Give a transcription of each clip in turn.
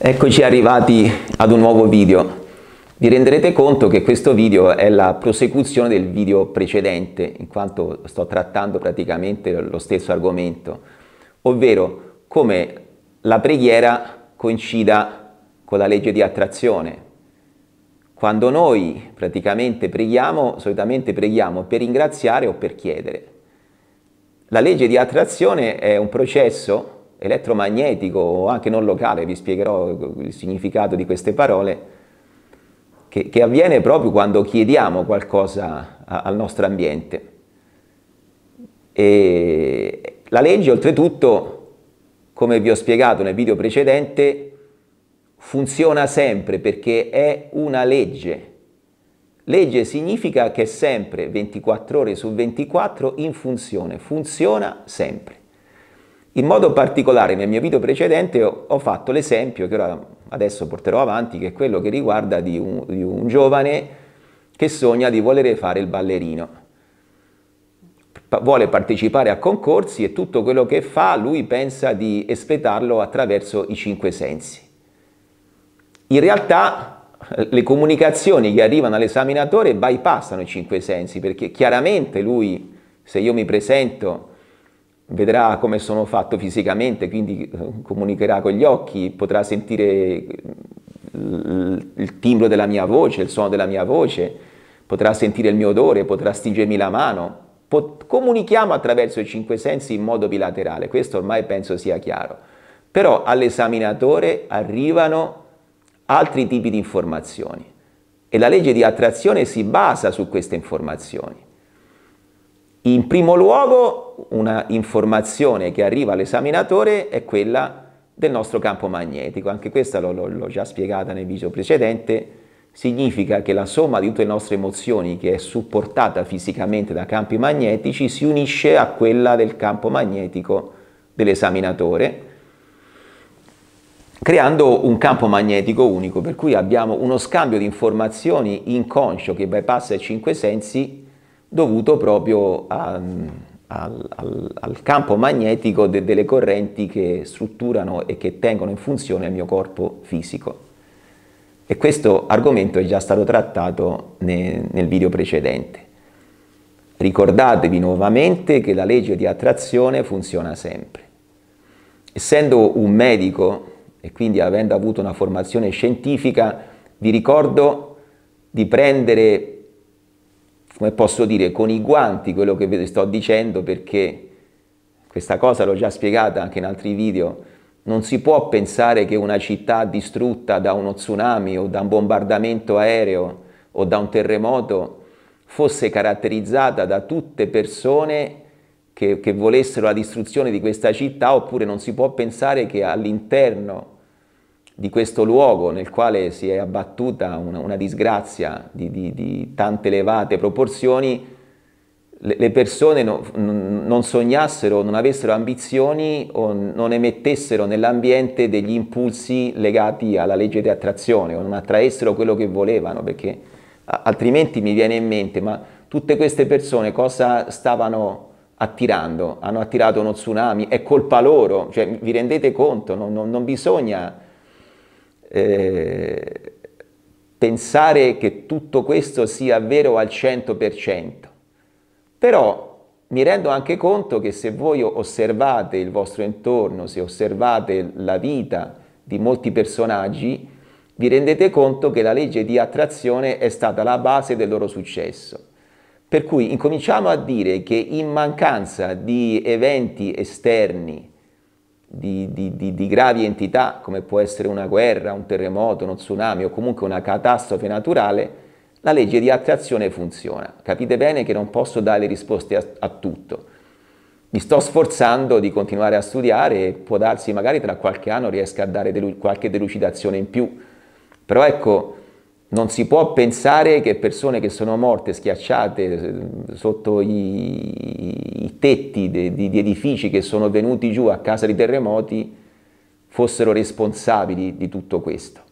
Eccoci arrivati ad un nuovo video. Vi renderete conto che questo video è la prosecuzione del video precedente, in quanto sto trattando praticamente lo stesso argomento, ovvero come la preghiera coincida con la legge di attrazione. Quando noi praticamente preghiamo, solitamente preghiamo per ringraziare o per chiedere. La legge di attrazione è un processo elettromagnetico o anche non locale, vi spiegherò il significato di queste parole, che, che avviene proprio quando chiediamo qualcosa a, al nostro ambiente. E la legge, oltretutto, come vi ho spiegato nel video precedente, funziona sempre perché è una legge. Legge significa che è sempre 24 ore su 24 in funzione, funziona sempre. In modo particolare nel mio video precedente ho fatto l'esempio che ora adesso porterò avanti, che è quello che riguarda di un, di un giovane che sogna di volere fare il ballerino. Pa vuole partecipare a concorsi e tutto quello che fa lui pensa di espletarlo attraverso i cinque sensi. In realtà eh, le comunicazioni che arrivano all'esaminatore bypassano i cinque sensi perché chiaramente lui, se io mi presento vedrà come sono fatto fisicamente, quindi eh, comunicherà con gli occhi, potrà sentire eh, il timbro della mia voce, il suono della mia voce, potrà sentire il mio odore, potrà stringermi la mano. Pot comunichiamo attraverso i cinque sensi in modo bilaterale, questo ormai penso sia chiaro. Però all'esaminatore arrivano altri tipi di informazioni e la legge di attrazione si basa su queste informazioni. In primo luogo, una informazione che arriva all'esaminatore è quella del nostro campo magnetico. Anche questa l'ho, già spiegata nel video precedente. Significa che la somma di tutte le nostre emozioni, che è supportata fisicamente da campi magnetici, si unisce a quella del campo magnetico dell'esaminatore, creando un campo magnetico unico, per cui abbiamo uno scambio di informazioni inconscio che bypassa i cinque sensi dovuto proprio a, al, al, al, campo magnetico de, delle correnti che strutturano e che tengono in funzione il mio corpo fisico. E questo argomento è già stato trattato ne, nel video precedente. Ricordatevi nuovamente che la legge di attrazione funziona sempre. Essendo un medico e quindi avendo avuto una formazione scientifica, vi ricordo di prendere come posso dire, con i guanti quello che vi sto dicendo perché questa cosa l'ho già spiegata anche in altri video, non si può pensare che una città distrutta da uno tsunami o da un bombardamento aereo o da un terremoto fosse caratterizzata da tutte persone che, che volessero la distruzione di questa città oppure non si può pensare che all'interno di questo luogo nel quale si è abbattuta una, una disgrazia di, di, di, tante elevate proporzioni, le, le persone no, non sognassero, non avessero ambizioni o non emettessero nell'ambiente degli impulsi legati alla legge di attrazione o non attraessero quello che volevano, perché altrimenti mi viene in mente, ma tutte queste persone cosa stavano attirando? Hanno attirato uno tsunami, è colpa loro, cioè vi rendete conto, non, non, non bisogna eh, pensare che tutto questo sia vero al 100%, però mi rendo anche conto che se voi osservate il vostro intorno, se osservate la vita di molti personaggi, vi rendete conto che la legge di attrazione è stata la base del loro successo. Per cui incominciamo a dire che in mancanza di eventi esterni, di, di, di, di, gravi entità, come può essere una guerra, un terremoto, uno tsunami o comunque una catastrofe naturale, la legge di attrazione funziona. Capite bene che non posso dare risposte a, a tutto. Mi sto sforzando di continuare a studiare e può darsi magari tra qualche anno riesca a dare delu- qualche delucidazione in più. Però ecco, non si può pensare che persone che sono morte schiacciate eh, sotto i, i tetti di edifici che sono venuti giù a causa di terremoti fossero responsabili di tutto questo.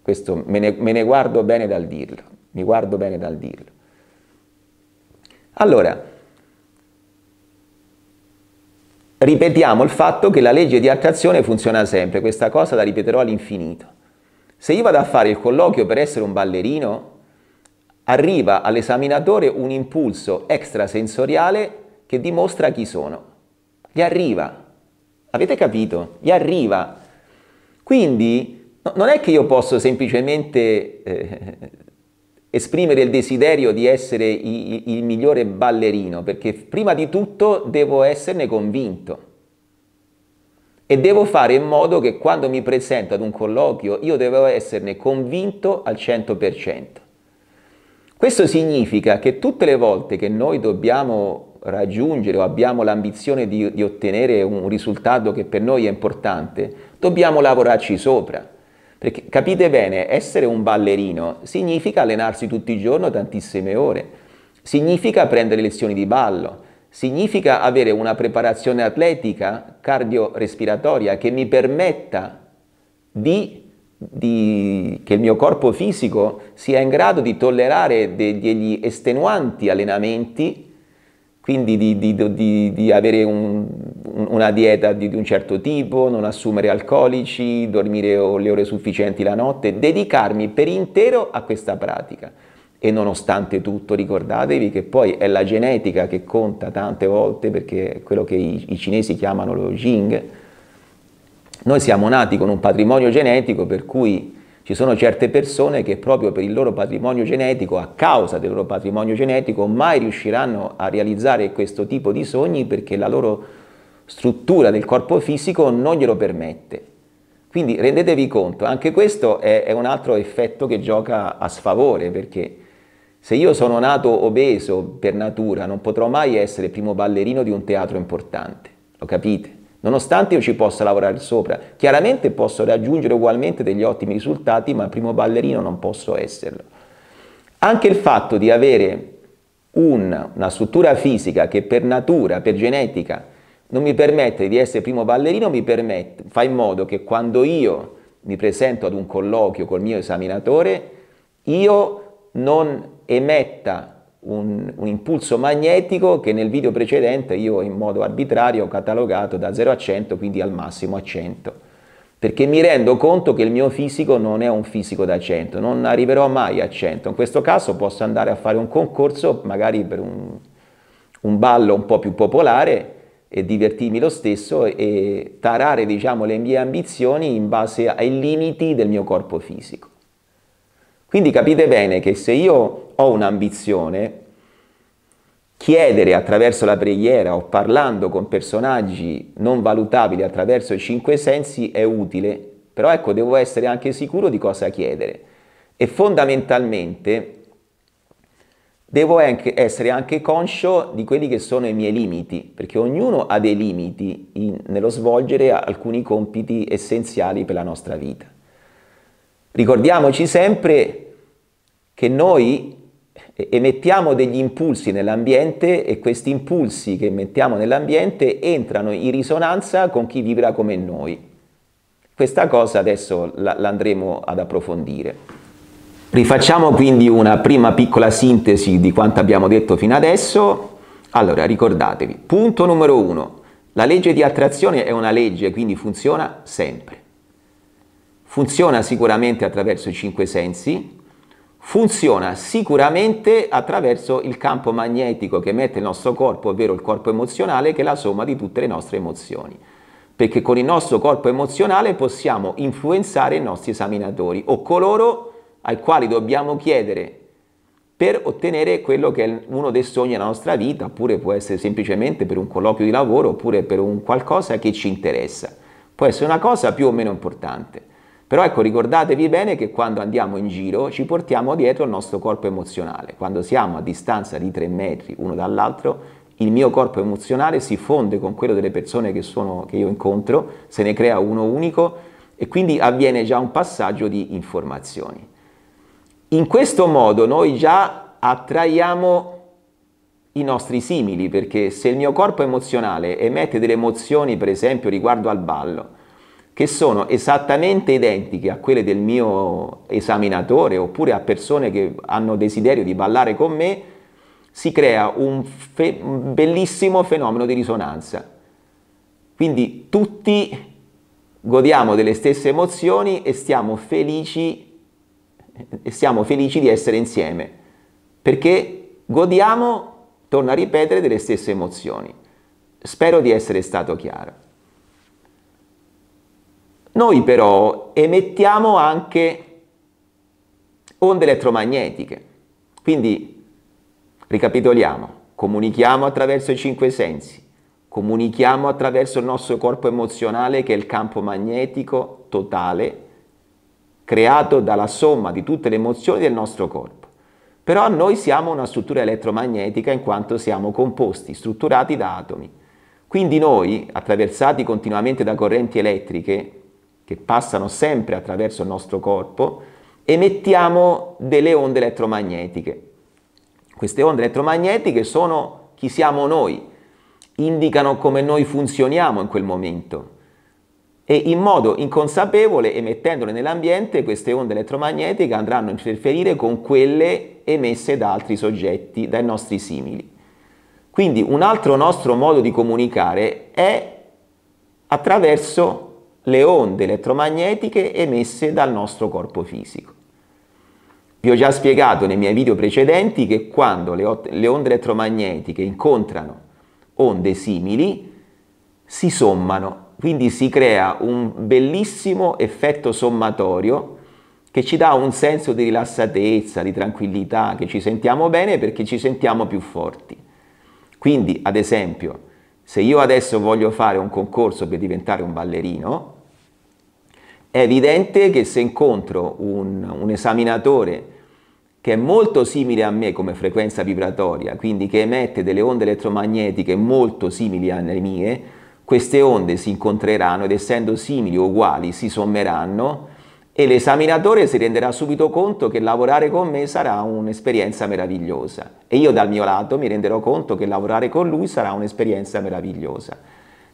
Questo me ne, me ne guardo bene dal dirlo, mi guardo bene dal dirlo. Allora, ripetiamo il fatto che la legge di attrazione funziona sempre, questa cosa la ripeterò all'infinito. Se io vado a fare il colloquio per essere un ballerino, arriva all'esaminatore un impulso extrasensoriale che dimostra chi sono. Gli arriva. Avete capito? Gli arriva. Quindi no, non è che io posso semplicemente eh, esprimere il desiderio di essere il, il migliore ballerino, perché prima di tutto devo esserne convinto e devo fare in modo che quando mi presento ad un colloquio io devo esserne convinto al 100%. Questo significa che tutte le volte che noi dobbiamo raggiungere o abbiamo l'ambizione di, di ottenere un risultato che per noi è importante, dobbiamo lavorarci sopra. Perché capite bene, essere un ballerino significa allenarsi tutti i giorni tantissime ore, significa prendere lezioni di ballo, significa avere una preparazione atletica, cardiorespiratoria, che mi permetta di, di, che il mio corpo fisico sia in grado di tollerare degli estenuanti allenamenti, quindi di, di, di avere un, una dieta di, un certo tipo, non assumere alcolici, dormire le ore sufficienti la notte, dedicarmi per intero a questa pratica e nonostante tutto ricordatevi che poi è la genetica che conta tante volte perché è quello che i, i cinesi chiamano lo jing. Noi siamo nati con un patrimonio genetico per cui ci sono certe persone che proprio per il loro patrimonio genetico, a causa del loro patrimonio genetico, mai riusciranno a realizzare questo tipo di sogni perché la loro struttura del corpo fisico non glielo permette. Quindi rendetevi conto, anche questo è, è un altro effetto che gioca a sfavore perché se io sono nato obeso per natura, non potrò mai essere primo ballerino di un teatro importante, lo capite? Nonostante io ci possa lavorare sopra, chiaramente posso raggiungere ugualmente degli ottimi risultati, ma primo ballerino non posso esserlo. Anche il fatto di avere una, una struttura fisica che per natura, per genetica, non mi permette di essere primo ballerino, mi permette, fa in modo che quando io mi presento ad un colloquio col mio esaminatore, io non emetta un, un, impulso magnetico che nel video precedente io in modo arbitrario ho catalogato da 0 a 100, quindi al massimo a 100, perché mi rendo conto che il mio fisico non è un fisico da 100, non arriverò mai a 100. In questo caso posso andare a fare un concorso, magari per un, un ballo un po' più popolare e divertirmi lo stesso e tarare diciamo, le mie ambizioni in base ai limiti del mio corpo fisico. Quindi capite bene che se io ho un'ambizione, chiedere attraverso la preghiera o parlando con personaggi non valutabili attraverso i cinque sensi è utile, però ecco, devo essere anche sicuro di cosa chiedere. E fondamentalmente devo anche essere anche conscio di quelli che sono i miei limiti, perché ognuno ha dei limiti in, nello svolgere alcuni compiti essenziali per la nostra vita. Ricordiamoci sempre che noi emettiamo degli impulsi nell'ambiente e questi impulsi che emettiamo nell'ambiente entrano in risonanza con chi vibra come noi. Questa cosa adesso l'andremo ad approfondire. Rifacciamo quindi una prima piccola sintesi di quanto abbiamo detto fino adesso. Allora, ricordatevi, punto numero uno, la legge di attrazione è una legge, quindi funziona sempre. Funziona sicuramente attraverso i cinque sensi, Funziona sicuramente attraverso il campo magnetico che emette il nostro corpo, ovvero il corpo emozionale, che è la somma di tutte le nostre emozioni. Perché con il nostro corpo emozionale possiamo influenzare i nostri esaminatori o coloro ai quali dobbiamo chiedere per ottenere quello che è uno dei sogni della nostra vita, oppure può essere semplicemente per un colloquio di lavoro, oppure per un qualcosa che ci interessa. Può essere una cosa più o meno importante. Però ecco, ricordatevi bene che quando andiamo in giro ci portiamo dietro il nostro corpo emozionale. Quando siamo a distanza di 3 metri uno dall'altro, il mio corpo emozionale si fonde con quello delle persone che, sono, che io incontro, se ne crea uno unico e quindi avviene già un passaggio di informazioni. In questo modo noi già attraiamo i nostri simili, perché se il mio corpo emozionale emette delle emozioni, per esempio, riguardo al ballo, che sono esattamente identiche a quelle del mio esaminatore oppure a persone che hanno desiderio di ballare con me, si crea un, fe un bellissimo fenomeno di risonanza. Quindi tutti godiamo delle stesse emozioni e stiamo felici, e stiamo felici di essere insieme, perché godiamo, torno a ripetere, delle stesse emozioni. Spero di essere stato chiaro. Noi però emettiamo anche onde elettromagnetiche, quindi ricapitoliamo, comunichiamo attraverso i cinque sensi, comunichiamo attraverso il nostro corpo emozionale che è il campo magnetico totale creato dalla somma di tutte le emozioni del nostro corpo. Però noi siamo una struttura elettromagnetica in quanto siamo composti, strutturati da atomi. Quindi noi, attraversati continuamente da correnti elettriche, che passano sempre attraverso il nostro corpo, emettiamo delle onde elettromagnetiche. Queste onde elettromagnetiche sono chi siamo noi, indicano come noi funzioniamo in quel momento e in modo inconsapevole, emettendole nell'ambiente, queste onde elettromagnetiche andranno a interferire con quelle emesse da altri soggetti, dai nostri simili. Quindi un altro nostro modo di comunicare è attraverso le onde elettromagnetiche emesse dal nostro corpo fisico. Vi ho già spiegato nei miei video precedenti che quando le, le onde elettromagnetiche incontrano onde simili, si sommano, quindi si crea un bellissimo effetto sommatorio che ci dà un senso di rilassatezza, di tranquillità, che ci sentiamo bene perché ci sentiamo più forti. Quindi, ad esempio, se io adesso voglio fare un concorso per diventare un ballerino, è evidente che se incontro un, un esaminatore che è molto simile a me come frequenza vibratoria, quindi che emette delle onde elettromagnetiche molto simili alle mie, queste onde si incontreranno ed essendo simili o uguali si sommeranno e l'esaminatore si renderà subito conto che lavorare con me sarà un'esperienza meravigliosa e io dal mio lato mi renderò conto che lavorare con lui sarà un'esperienza meravigliosa.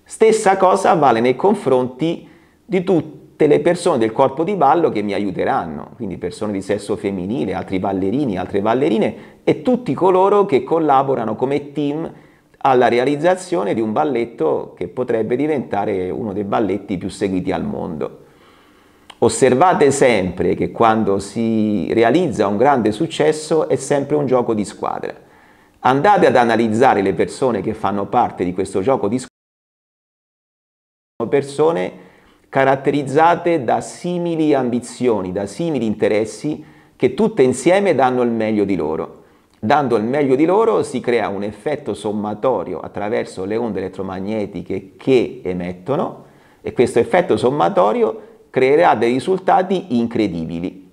Stessa cosa vale nei confronti di tutti tutte le persone del corpo di ballo che mi aiuteranno, quindi persone di sesso femminile, altri ballerini, altre ballerine e tutti coloro che collaborano come team alla realizzazione di un balletto che potrebbe diventare uno dei balletti più seguiti al mondo. Osservate sempre che quando si realizza un grande successo è sempre un gioco di squadra. Andate ad analizzare le persone che fanno parte di questo gioco di squadra, sono persone caratterizzate da simili ambizioni, da simili interessi che tutte insieme danno il meglio di loro. Dando il meglio di loro si crea un effetto sommatorio attraverso le onde elettromagnetiche che emettono e questo effetto sommatorio creerà dei risultati incredibili.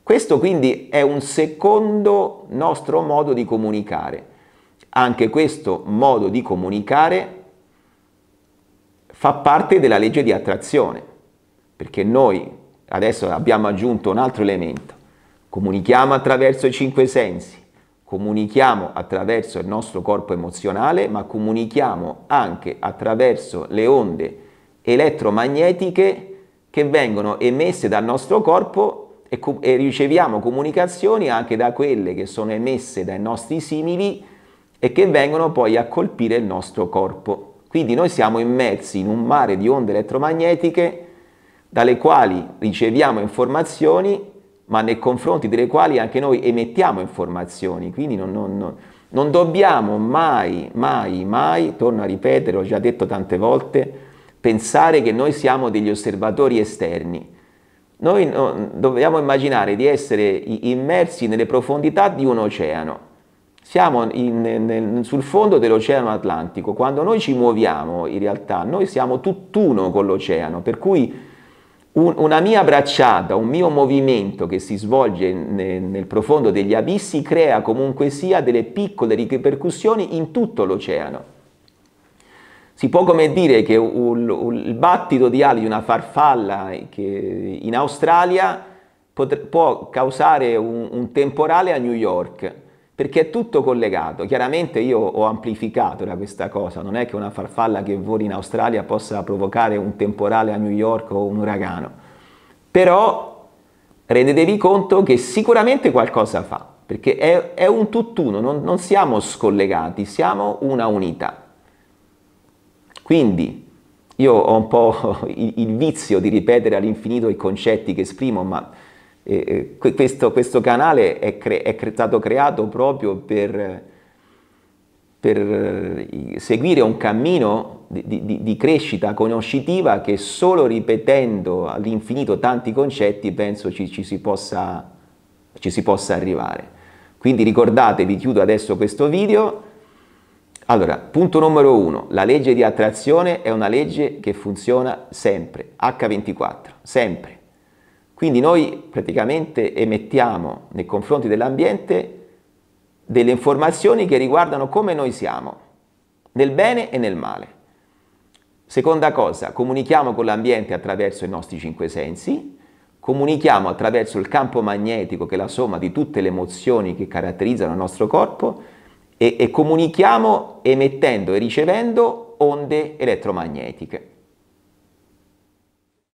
Questo quindi è un secondo nostro modo di comunicare. Anche questo modo di comunicare fa parte della legge di attrazione, perché noi adesso abbiamo aggiunto un altro elemento, comunichiamo attraverso i cinque sensi, comunichiamo attraverso il nostro corpo emozionale, ma comunichiamo anche attraverso le onde elettromagnetiche che vengono emesse dal nostro corpo e, e riceviamo comunicazioni anche da quelle che sono emesse dai nostri simili e che vengono poi a colpire il nostro corpo. Quindi noi siamo immersi in un mare di onde elettromagnetiche dalle quali riceviamo informazioni, ma nei confronti delle quali anche noi emettiamo informazioni. Quindi non, non, non, non dobbiamo mai, mai, mai, torno a ripetere, l'ho già detto tante volte, pensare che noi siamo degli osservatori esterni. Noi dobbiamo immaginare di essere immersi nelle profondità di un oceano siamo in, nel, sul fondo dell'Oceano Atlantico, quando noi ci muoviamo in realtà noi siamo tutt'uno con l'oceano, per cui un, una mia bracciata, un mio movimento che si svolge nel, nel profondo degli abissi crea comunque sia delle piccole ripercussioni in tutto l'oceano. Si può come dire che un, un, il battito di ali di una farfalla in Australia pot, può causare un temporale a New York, perché è tutto collegato. Chiaramente io ho amplificato da questa cosa, non è che una farfalla che voli in Australia possa provocare un temporale a New York o un uragano, però rendetevi conto che sicuramente qualcosa fa, perché è, è un tutt'uno, non, non siamo scollegati, siamo una unità. Quindi io ho un po' il, il vizio di ripetere all'infinito i concetti che esprimo, ma eh, questo, questo, canale è, cre è cre stato creato proprio per, per seguire un cammino di, di, di, crescita conoscitiva che solo ripetendo all'infinito tanti concetti penso ci, ci, si possa, ci si possa arrivare. Quindi ricordatevi, chiudo adesso questo video. Allora, punto numero uno, la legge di attrazione è una legge che funziona sempre, H24, sempre. Quindi noi praticamente emettiamo nei confronti dell'ambiente delle informazioni che riguardano come noi siamo, nel bene e nel male. Seconda cosa, comunichiamo con l'ambiente attraverso i nostri cinque sensi, comunichiamo attraverso il campo magnetico che è la somma di tutte le emozioni che caratterizzano il nostro corpo e, e comunichiamo emettendo e ricevendo onde elettromagnetiche.